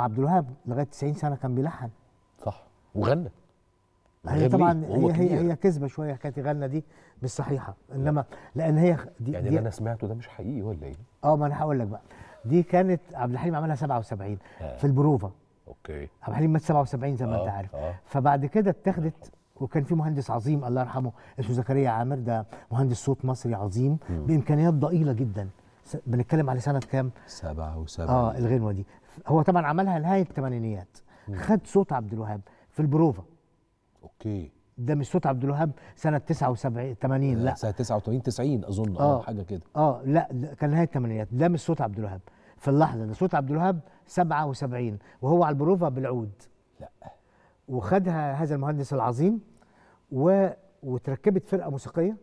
عبد الوهاب لغايه 90 سنه كان بيلحن صح وغنى هي طبعا هي هي, هي كذبه شويه حكايه غنى دي مش صحيحه انما لا. لان هي دي يعني اللي انا سمعته ده مش حقيقي ولا ايه؟ اه ما انا هقول لك بقى دي كانت عبد الحليم عملها 77 آه. في البروفا اوكي عبد الحليم مات 77 زي ما آه. انت عارف آه. فبعد كده اتخذت وكان في مهندس عظيم الله يرحمه اسمه زكريا عامر ده مهندس صوت مصري عظيم م. بامكانيات ضئيله جدا بنتكلم على سنه كام 77 اه الغنوه دي هو طبعا عملها نهايه الثمانينيات خد صوت عبد الوهاب في البروفا اوكي ده مش صوت عبد الوهاب سنه 79 80 لا سنه 89 90 اظن اه حاجه كده اه لا كان نهايه الثمانينات ده مش صوت عبد الوهاب في اللحظه ده صوت عبد الوهاب 77 وهو على البروفا بالعود لا وخدها هذا المهندس العظيم و... وتركبت فرقه موسيقيه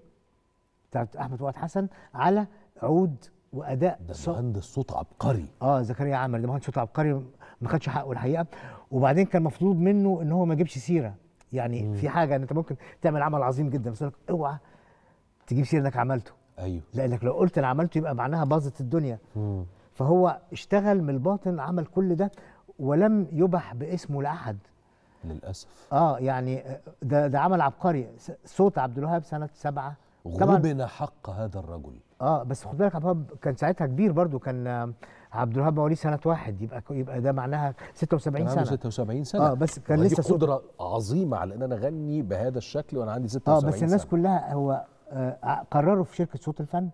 بتاعت احمد فؤاد حسن على عود واداء ده مهندس صوت عبقري اه زكريا عمل ده مهندس صوت عبقري ما خدش حقه الحقيقه وبعدين كان مفروض منه ان هو ما يجيبش سيره يعني مم. في حاجه انت ممكن تعمل عمل عظيم جدا بس اوعى تجيب سيره انك عملته ايوه لانك لو قلت انا عملته يبقى معناها باظت الدنيا مم. فهو اشتغل من الباطن عمل كل ده ولم يبح باسمه لاحد للاسف اه يعني ده ده عمل عبقري صوت عبد الوهاب سنه سبعه غبن حق هذا الرجل اه بس خد بالك عبد الوهاب كان ساعتها كبير برضو كان عبد الوهاب مواليد سنه واحد يبقى يبقى ده معناها 76 سنه 76 سنه اه بس كان لسه دي قدره عظيمه على ان انا اغني بهذا الشكل وانا عندي 76 سنه اه بس الناس سنة. كلها هو آه قرروا في شركه صوت الفن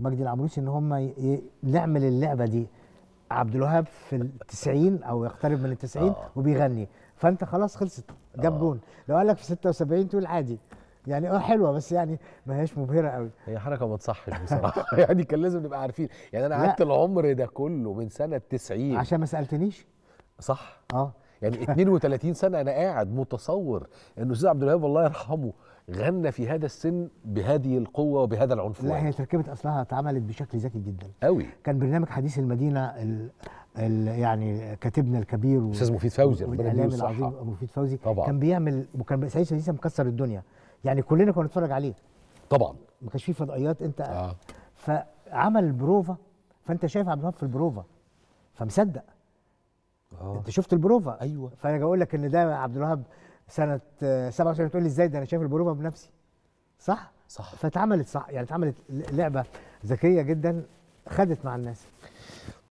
مجدي العمروسي ان هم نعمل اللعبه دي عبد الوهاب في ال 90 او يقترب من 90 آه. وبيغني فانت خلاص خلصت جاب آه. جون لو قال لك في 76 تقول عادي يعني اه حلوه بس يعني ما هياش مبهره قوي هي حركه ما تصحش بصراحه يعني كان لازم نبقى عارفين يعني انا قعدت العمر ده كله من سنه 90 عشان ما سالتنيش صح اه يعني 32 سنه انا قاعد متصور ان الاستاذ عبد الوهاب الله يرحمه غنى في هذا السن بهذه القوه وبهذا العنفوان لا هي تركيبه اصلها اتعملت بشكل ذكي جدا قوي كان برنامج حديث المدينه ال ال يعني كاتبنا الكبير استاذ مفيد فوزي ربنا يديله العظيم مفيد فوزي طبعا كان بيعمل وكان سعيد سعيد مكسر الدنيا يعني كلنا كنا نتفرج عليه طبعا ما كانش فيه فضائيات انت آه. فعمل البروفا فانت شايف عبد الوهاب في البروفا فمصدق آه. انت شفت البروفا ايوه فانا اقول لك ان ده عبد الوهاب سنه 27 تقول لي ازاي ده انا شايف البروفا بنفسي صح صح فاتعملت صح يعني اتعملت لعبه ذكيه جدا خدت مع الناس